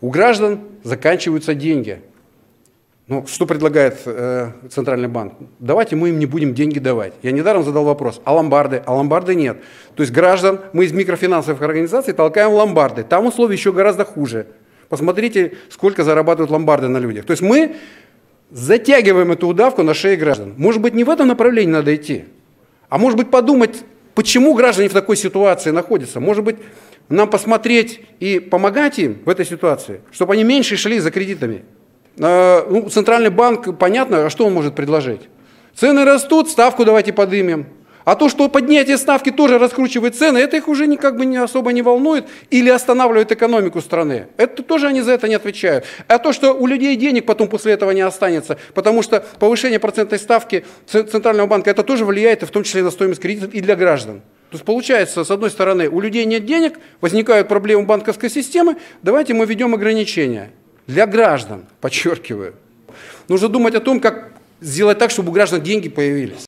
У граждан заканчиваются деньги. Ну, что предлагает э, Центральный банк? Давайте мы им не будем деньги давать. Я недаром задал вопрос. А ломбарды? А ломбарды нет. То есть граждан мы из микрофинансовых организаций толкаем в ломбарды. Там условия еще гораздо хуже. Посмотрите, сколько зарабатывают ломбарды на людях. То есть мы затягиваем эту удавку на шее граждан. Может быть, не в этом направлении надо идти, а может быть, подумать Почему граждане в такой ситуации находятся? Может быть, нам посмотреть и помогать им в этой ситуации, чтобы они меньше шли за кредитами? А, ну, Центральный банк, понятно, а что он может предложить? Цены растут, ставку давайте подымем. А то, что поднятие ставки тоже раскручивает цены, это их уже никак бы не особо не волнует или останавливает экономику страны. Это тоже они за это не отвечают. А то, что у людей денег потом после этого не останется, потому что повышение процентной ставки Центрального банка, это тоже влияет, и в том числе на стоимость кредитов и для граждан. То есть получается, с одной стороны, у людей нет денег, возникают проблемы банковской системы, давайте мы введем ограничения. Для граждан, подчеркиваю. Нужно думать о том, как сделать так, чтобы у граждан деньги появились.